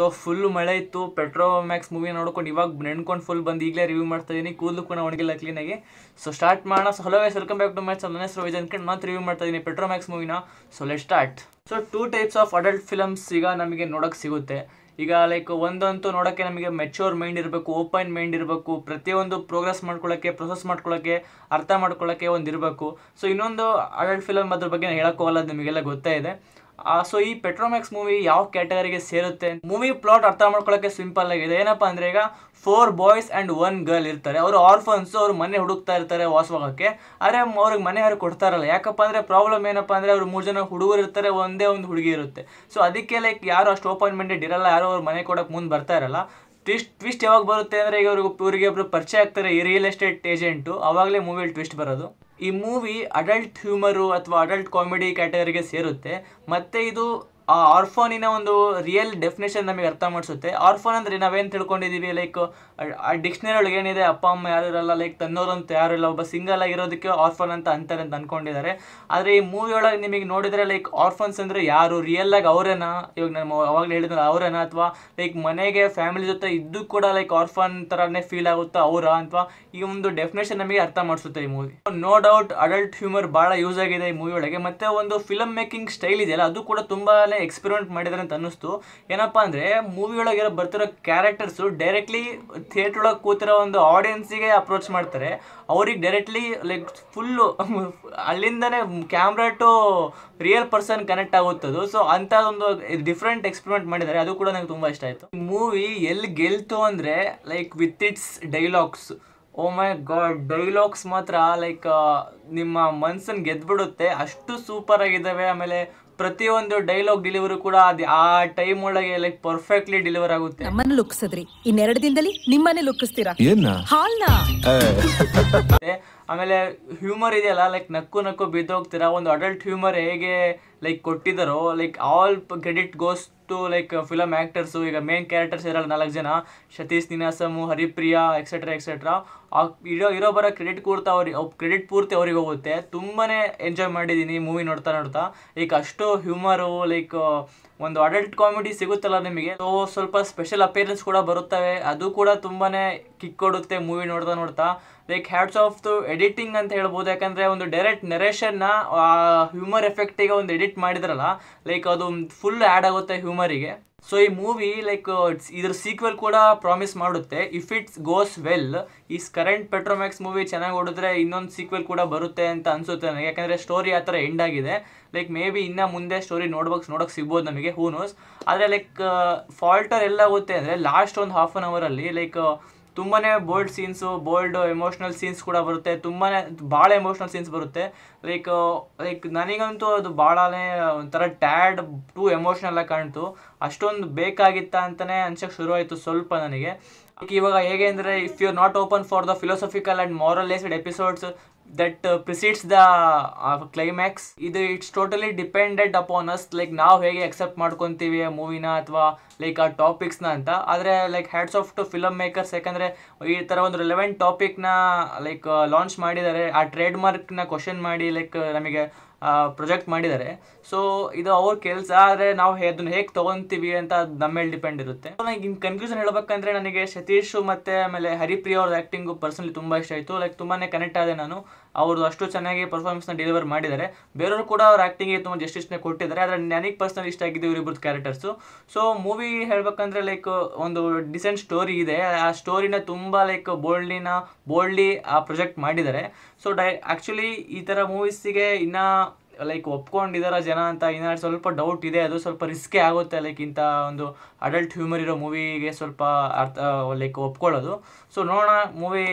so full ಮಳೆ ಇತ್ತು petro Max movie ನೋಡ್ಕೊಂಡು ಇವಾಗ ನೆನ್ಕೊಂಡು ಫುಲ್ ಬಂದು ಈಗಲೇ ರಿವ್ಯೂ ಮಾಡ್ತಾ ಇದ್ದೀನಿ ಕೂದಲು ಕೂಡ ಒಣಗಿಲ್ಲ ಕ್ಲೀನಾಗಿ ಸೊ ಸ್ಟಾರ್ಟ್ ಮಾಡೋಣ ಸೊ ಹಲೋ ವೈಸ್ ವೆಲ್ಕಮ್ ಬ್ಯಾಕ್ ಟು ಮ್ಯಾಚ್ ನನ್ನ ಹೆಸರು ವಿಜಯ್ ಅನ್ಕೊಂಡು ಮತ್ತೆ ರಿವ್ಯೂ ಮಾಡ್ತಾ ಇದ್ದೀನಿ ಪೆಟ್ರೋ ಮ್ಯಾಕ್ಸ್ ಮೂವಿನ so let start so two types of adult films ಈಗ ನಮಗೆ ನೋಡೋಕ್ಕೆ ಸಿಗುತ್ತೆ ಈಗ ಲೈಕ್ ಒಂದಂತೂ ನೋಡೋಕ್ಕೆ ನಮಗೆ ಮೆಚ್ಯೂರ್ ಮೈಂಡ್ ಇರಬೇಕು ಓಪನ್ ಮೈಂಡ್ ಇರಬೇಕು ಪ್ರತಿಯೊಂದು ಪ್ರೋಗ್ರೆಸ್ ಮಾಡ್ಕೊಳ್ಳೋಕ್ಕೆ ಪ್ರೊಸೆಸ್ ಮಾಡ್ಕೊಳ್ಳೋಕ್ಕೆ ಅರ್ಥ ಮಾಡ್ಕೊಳ್ಳೋಕ್ಕೆ ಒಂದು ಇರಬೇಕು ಸೊ ಇನ್ನೊಂದು ಅಡಲ್ಟ್ ಫಿಲಮ್ ಅದ್ರ ಬಗ್ಗೆ ಹೇಳೋಕ್ಕೋಗಲ್ಲ ನಿಮಗೆಲ್ಲ ಗೊತ್ತೇ ಇದೆ ಸೊ ಈ ಪೆಟ್ರೋಮ್ಯಾಕ್ಸ್ ಮೂವಿ ಯಾವ ಕ್ಯಾಟಗರಿಗೆ ಸೇರುತ್ತೆ ಮೂವಿ ಪ್ಲಾಟ್ ಅರ್ಥ ಮಾಡ್ಕೊಳ್ಳೋಕೆ ಸಿಂಪಲ್ ಆಗಿದೆ ಏನಪ್ಪ ಅಂದರೆ ಈಗ four boys and one girl ಇರ್ತಾರೆ ಅವರು ಆರ್ಫನ್ಸ್ ಅವ್ರು ಮನೆ ಹುಡುಕ್ತಾ ಇರ್ತಾರೆ ವಾಸವಾಗಕ್ಕೆ ಆದರೆ ಅವ್ರಿಗೆ ಮನೆ ಯಾರು ಕೊಡ್ತಾರಲ್ಲ ಯಾಕಪ್ಪ ಅಂದರೆ ಪ್ರಾಬ್ಲಮ್ ಏನಪ್ಪ ಅಂದರೆ ಅವ್ರು ಮೂರು ಜನ ಹುಡುಗರು ಇರ್ತಾರೆ ಒಂದೇ ಒಂದು ಹುಡುಗಿ ಇರುತ್ತೆ ಸೊ ಅದಕ್ಕೆ ಲೈಕ್ ಯಾರು ಅಷ್ಟು ಓಪನ್ ಮೈಂಡೆಡ್ ಇರಲ್ಲ ಯಾರೋ ಅವ್ರು ಮನೆ ಕೊಡೋಕೆ ಮುಂದೆ ಬರ್ತಾ ಇರಲ್ಲ ಟ್ವಿಸ್ಟ್ ಟ್ವಿಸ್ಟ್ ಯಾವಾಗ ಬರುತ್ತೆ ಅಂದರೆ ಈಗ ಅವ್ರಿಗೆ ಇವರಿಗೆ ಒಬ್ರು ಪರಿಚಯ ಆಗ್ತಾರೆ ಈ ರಿಯಲ್ ಎಸ್ಟೇಟ್ ಏಜೆಂಟು ಆವಾಗಲೇ ಮೂವಿಲಿ ಟ್ವಿಸ್ಟ್ ಬರೋದು ಈ ಮೂವಿ ಅಡಲ್ಟ್ ಹ್ಯೂಮರು ಅಥವಾ ಅಡಲ್ಟ್ ಕಾಮಿಡಿ ಕ್ಯಾಟಗರಿಗೆ ಸೇರುತ್ತೆ ಮತ್ತೆ ಇದು ಆ ಆರ್ಫೋನಿನ ಒಂದು ರಿಯಲ್ ಡೆಫಿನೇಷನ್ ನಮಗೆ ಅರ್ಥ ಮಾಡಿಸುತ್ತೆ ಆರ್ಫೋನ್ ಅಂದರೆ ನಾವೇನು ತಿಳ್ಕೊಂಡಿದ್ದೀವಿ ಲೈಕ್ ಆ ಡಿಕ್ಷನರಿ ಒಳಗೆ ಏನಿದೆ ಅಪ್ಪ ಅಮ್ಮ ಯಾರು ಇರಲ್ಲ ಲೈಕ್ ತನ್ನೋರು ಅಂತ ಯಾರು ಇಲ್ಲ ಒಬ್ಬ ಸಿಂಗಲ್ ಆಗಿರೋದಕ್ಕೆ ಆರ್ಫೋನ್ ಅಂತ ಅಂತಾರೆ ಅಂತ ಅನ್ಕೊಂಡಿದ್ದಾರೆ ಆದರೆ ಈ ಮೂವಿ ಒಳಗೆ ನಿಮಗೆ ನೋಡಿದರೆ ಲೈಕ್ ಆರ್ಫನ್ಸ್ ಅಂದರೆ ಯಾರು ರಿಯಲ್ ಆಗಿ ಅವರೇನಾ ಇವಾಗ ನಾನು ಅವಾಗಲೇ ಹೇಳಿದ್ರೆ ಅವರೇನಾ ಅಥವಾ ಲೈಕ್ ಮನೆಗೆ ಫ್ಯಾಮಿಲಿ ಜೊತೆ ಇದ್ದು ಕೂಡ ಲೈಕ್ ಆರ್ಫಾನ್ ಥರನೇ ಫೀಲ್ ಆಗುತ್ತಾ ಅವರ ಅಥವಾ ಈ ಒಂದು ಡೆಫಿನೇಷನ್ ನಮಗೆ ಅರ್ಥ ಮಾಡಿಸುತ್ತೆ ಈ movie no doubt adult humour ಭಾಳ ಯೂಸ್ ಆಗಿದೆ ಈ ಮೂವಿ ಒಳಗೆ ಮತ್ತೆ ಒಂದು ಫಿಲಮ್ ಮೇಕಿಂಗ್ ಸ್ಟೈಲ್ ಇದೆಯಲ್ಲ ಅದು ಕೂಡ ತುಂಬಾ ಎಕ್ಸ್ಪೆರಿಮೆಂಟ್ ಮಾಡಿದ್ದಾರೆ ಅಂತ ಅನ್ನಿಸ್ತು ಏನಪ್ಪ ಅಂದರೆ ಮೂವಿ ಒಳಗೆಲ್ಲ ಬರ್ತಿರೋ ಕ್ಯಾರೆಕ್ಟರ್ಸು ಡೈರೆಕ್ಟ್ಲಿ ಒಳಗೆ ಕೂತಿರೋ ಒಂದು ಆಡಿಯನ್ಸಿಗೆ ಅಪ್ರೋಚ್ ಮಾಡ್ತಾರೆ ಅವ್ರಿಗೆ ಡೈರೆಕ್ಟ್ಲಿ ಲೈಕ್ ಫುಲ್ಲು ಅಲ್ಲಿಂದನೇ camera to real person connect ಆಗುತ್ತದು ಸೊ ಅಂಥದ್ದೊಂದು ಡಿಫ್ರೆಂಟ್ ಎಕ್ಸ್ಪೆರಿಮೆಂಟ್ ಮಾಡಿದ್ದಾರೆ ಅದು ಕೂಡ ನನಗೆ ತುಂಬ ಇಷ್ಟ ಆಯಿತು ಮೂವಿ ಎಲ್ಲಿ ಗೆಲ್ತು ಅಂದರೆ like with its dialogues oh my god dialogues ಮಾತ್ರ ಲೈಕ್ ನಿಮ್ಮ ಮನ್ಸನ್ನು ಗೆದ್ದುಬಿಡುತ್ತೆ ಅಷ್ಟು ಸೂಪರ್ ಆಗಿದ್ದಾವೆ ಆಮೇಲೆ ಪ್ರತಿಯೊಂದು ಡೈಲಾಗ್ ಡೆಲಿವರಿ ಕೂಡ ಆ ಟೈಮ್ ಒಳಗೆ ಲೈಕ್ ಪರ್ಫೆಕ್ಟ್ಲಿ ಡೆಲಿವರ್ ಆಗುತ್ತೆ ನಮ್ಮನ್ನ ಲುಕ್ಸದ್ರಿ ಇನ್ನೆರಡು ದಿನದಲ್ಲಿ ನಿಮ್ಮನ್ನೇ ಲುಕ್ಸ್ತೀರಾ ಹಾಲ್ನ ಆಮೇಲೆ ಹ್ಯೂಮರ್ ಇದೆಯಲ್ಲ ಲೈಕ್ ನಕ್ಕು ನಕ್ಕು ಬಿದ್ದೋಗ್ತೀರಾ ಒಂದು ಅಡಲ್ಟ್ ಹ್ಯೂಮರ್ ಹೇಗೆ ಲೈಕ್ ಕೊಟ್ಟಿದ್ದಾರೋ like all credit goes to like film actors ಈಗ ಮೇನ್ ಕ್ಯಾರೆಕ್ಟರ್ಸ್ ಇರಲ್ಲ ನಾಲ್ಕು ಜನ ಸತೀಶ್ ನಿನಾಸಮು ಹರಿಪ್ರಿಯಾ ಎಕ್ಸೆಟ್ರಾ ಎಕ್ಸೆಟ್ರಾ ಆ ಇರೋ ಇರೋ ಬರೋ ಕ್ರೆಡಿಟ್ ಕೂರ್ತಾ ಅವ್ರಿಗೆ ಕ್ರೆಡಿಟ್ ಪೂರ್ತಿ ಅವ್ರಿಗೆ ಹೋಗುತ್ತೆ ತುಂಬಾ ಎಂಜಾಯ್ ಮಾಡಿದ್ದೀನಿ ಮೂವಿ ನೋಡ್ತಾ ನೋಡ್ತಾ ಲೈಕ್ ಅಷ್ಟು ಹ್ಯೂಮರು ಲೈಕ್ ಒಂದು ಅಡಲ್ಟ್ ಕಾಮಿಡಿ ಸಿಗುತ್ತಲ್ಲ ನಿಮಗೆ ಸೊ ಸ್ವಲ್ಪ ಸ್ಪೆಷಲ್ ಅಪಿಯರೆನ್ಸ್ ಕೂಡ ಬರುತ್ತವೆ ಅದು ಕೂಡ ತುಂಬಾ ಕಿಕ್ ಕೊಡುತ್ತೆ ಮೂವಿ ನೋಡ್ತಾ ನೋಡ್ತಾ like hats off to editing ಅಂತ ಹೇಳ್ಬೋದು ಯಾಕಂದರೆ ಒಂದು ಡೈರೆಕ್ಟ್ ನೆರೇಷನ್ನ ಹ್ಯೂಮರ್ ಎಫೆಕ್ಟಿಗೆ ಒಂದು ಎಡಿಟ್ ಮಾಡಿದ್ರಲ್ಲ ಲೈಕ್ ಅದು ಫುಲ್ ಆ್ಯಡ್ ಆಗುತ್ತೆ ಹ್ಯೂಮರಿಗೆ ಸೊ ಈ ಮೂವಿ ಲೈಕ್ uh, ಇದ್ರ ಸೀಕ್ವೆಲ್ ಕೂಡ ಪ್ರಾಮಿಸ್ ಮಾಡುತ್ತೆ ಇಫ್ ಇಟ್ಸ್ ಗೋಸ್ ವೆಲ್ ಈ ಕರೆಂಟ್ ಪೆಟ್ರೋಮ್ಯಾಕ್ಸ್ ಮೂವಿ ಚೆನ್ನಾಗಿ ಓಡಿದ್ರೆ ಇನ್ನೊಂದು ಸೀಕ್ವೆಲ್ ಕೂಡ ಬರುತ್ತೆ ಅಂತ ಅನಿಸುತ್ತೆ ನನಗೆ ಯಾಕಂದರೆ ಸ್ಟೋರಿ ಆ ಥರ ಎಂಡ್ ಆಗಿದೆ ಲೈಕ್ ಮೇ ಬಿ ಇನ್ನೂ ಮುಂದೆ ಸ್ಟೋರಿ ನೋಡ್ಬೇಕು ನೋಡೋಕೆ ಸಿಗ್ಬೋದು ನಮಗೆ ಹೂನೋಸ್ ಆದರೆ ಲೈಕ್ ಫಾಲ್ಟರ್ ಎಲ್ಲ ಗೊತ್ತೆ ಅಂದರೆ ಲಾಸ್ಟ್ ಒಂದು ಹಾಫ್ ಆನ್ ಅವರಲ್ಲಿ ಲೈಕ್ uh, ತುಂಬಾ bold scenes bold emotional scenes ಕೂಡ ಬರುತ್ತೆ ತುಂಬಾ ಭಾಳ ಎಮೋಷ್ನಲ್ ಸೀನ್ಸ್ ಬರುತ್ತೆ ಲೈಕ್ ಲೈಕ್ ನನಗಂತೂ ಅದು ಭಾಳನೇ ಒಂಥರ ಟ್ಯಾಡ್ ಟು ಎಮೋಷ್ನಲ್ ಆಗಿ ಕಾಣ್ತು ಅಷ್ಟೊಂದು ಬೇಕಾಗಿತ್ತ ಅಂತಲೇ ಅನ್ಸೋಕ್ಕೆ ಶುರುವಾಯಿತು ಸ್ವಲ್ಪ ನನಗೆ ಇವಾಗ ಹೇಗೆ ಅಂದರೆ if you not open for the philosophical and moral laced episodes that precedes the climax ಇದು it's totally depended upon us like ನಾವು ಹೇಗೆ ಅಕ್ಸೆಪ್ಟ್ ಮಾಡ್ಕೊತೀವಿ ಆ ಮೂವಿನ ಅಥವಾ ಲೈಕ್ ಆ ಟಾಪಿಕ್ಸ್ನ ಅಂತ ಆದರೆ like hats off to film makers ಯಾಕಂದರೆ ಈ ಥರ ಒಂದು ರಿಲೆವೆಂಟ್ ಟಾಪಿಕ್ನ ಲೈಕ್ ಲಾಂಚ್ ಮಾಡಿದ್ದಾರೆ ಆ ಟ್ರೇಡ್ ಮಾರ್ಕ್ನ ಕ್ವಶನ್ ಮಾಡಿ ಲೈಕ್ ನಮಗೆ ಪ್ರೊಜೆಕ್ಟ್ ಮಾಡಿದ್ದಾರೆ ಸೊ ಇದು ಅವ್ರ ಕೆಲಸ ಆದರೆ ನಾವು ಅದನ್ನು ಹೇಗೆ ತೊಗೊತೀವಿ ಅಂತ ನಮ್ಮ ಮೇಲೆ ಡಿಪೆಂಡ್ ಇರುತ್ತೆ ನನಗೆ ಇನ್ ಕನ್ಫ್ಯೂಷನ್ ಹೇಳಬೇಕಂದ್ರೆ ನನಗೆ ಸತೀಶ್ ಮತ್ತು ಆಮೇಲೆ ಹರಿಪ್ರಿಯ ಅವ್ರ ಆ್ಯಕ್ಟಿಂಗು ಪರ್ಸನಲಿ ತುಂಬ ಇಷ್ಟ ಆಯಿತು ಲೈಕ್ ತುಂಬಾ ಕನೆಕ್ಟ್ ಆದೆ ನಾನು ಅವರು ಅಷ್ಟು ಚೆನ್ನಾಗಿ ಪರ್ಫಾರ್ಮೆನ್ಸ್ನ ಡೆಲಿವರ್ ಮಾಡಿದ್ದಾರೆ ಬೇರೆಯವರು ಕೂಡ ಅವ್ರ ಆ್ಯಕ್ಟಿಂಗಿಗೆ ತುಂಬ ಜಸ್ಟಿಸ್ನ ಕೊಟ್ಟಿದ್ದಾರೆ ಆದರೆ ನನಗೆ ಪರ್ಸನಲ್ ಇಷ್ಟ ಆಗಿದ್ದು ಇವರಿಬ್ಬರದ್ದು ಕ್ಯಾರೆಕ್ಟರ್ಸು ಸೊ ಮೂವಿ ಹೇಳಬೇಕಂದ್ರೆ ಲೈಕ್ ಒಂದು ಡಿಸೆಂಟ್ ಸ್ಟೋರಿ ಇದೆ ಆ ಸ್ಟೋರಿನ ತುಂಬ ಲೈಕ್ ಬೋಲ್ಡಿನ ಬೋಲ್ಡ್ಲಿ ಆ ಪ್ರೊಜೆಕ್ಟ್ ಮಾಡಿದ್ದಾರೆ ಸೊ ಡೈ ಆ್ಯಕ್ಚುಲಿ ಈ ಥರ ಮೂವೀಸಿಗೆ ಇನ್ನೂ ಲೈಕ್ ಒಪ್ಕೊಂಡಿದಾರ ಜನ ಅಂತ ಏನಾದ್ರೂ ಸ್ವಲ್ಪ ಡೌಟ್ ಇದೆ ಅದು ಸ್ವಲ್ಪ ರಿಸ್ಕೇ ಆಗುತ್ತೆ ಲೈಕ್ ಇಂಥ ಒಂದು ಅಡಲ್ಟ್ ಹ್ಯೂಮರ್ ಇರೋ ಮೂವಿಗೆ ಸ್ವಲ್ಪ ಅರ್ಥ ಲೈಕ್ ಒಪ್ಕೊಳ್ಳೋದು ಸೊ ನೋಡೋಣ ಮೂವಿ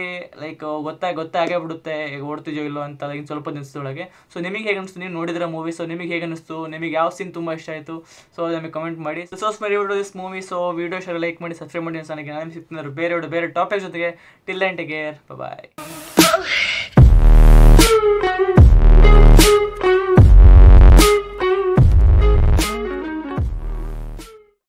ಲೈಕ್ ಗೊತ್ತಾಗ ಗೊತ್ತೇ ಆಗೇ ಬಿಡುತ್ತೆ ಓಡ್ತಿದ್ಯೋ ಇಲ್ಲೋ ಅಂತ ಲೈಕ್ ಸ್ವಲ್ಪ ದಿನದೊಳಗೆ ಸೊ ನಿಮಗೆ ಹೇಗೆ ಅನಿಸ್ತು ನೀವು ನೋಡಿದ್ರೆ ಮೂವಿ ಸೊ ನಿಮಗೆ ಹೇಗೆ ಅನಿಸ್ತು ನಿಮಗೆ ಯಾವ ಸೀನ್ ತುಂಬ ಇಷ್ಟ ಆಯಿತು ಸೊ ನಮಗೆ ಕಮೆಂಟ್ ಮಾಡಿ ಸೋಸ್ ಮರಿ this movie so video share like ಮಾಡಿ ಸಬ್ಸ್ಕ್ರೈಬ್ ಮಾಡಿ ನನಗೆ ನಾನು ಸಿಗ್ತಿದ್ರು ಬೇರೆ ಬೇರೆ ಟಾಪಿಕ್ ಜೊತೆಗೆ till and take care bye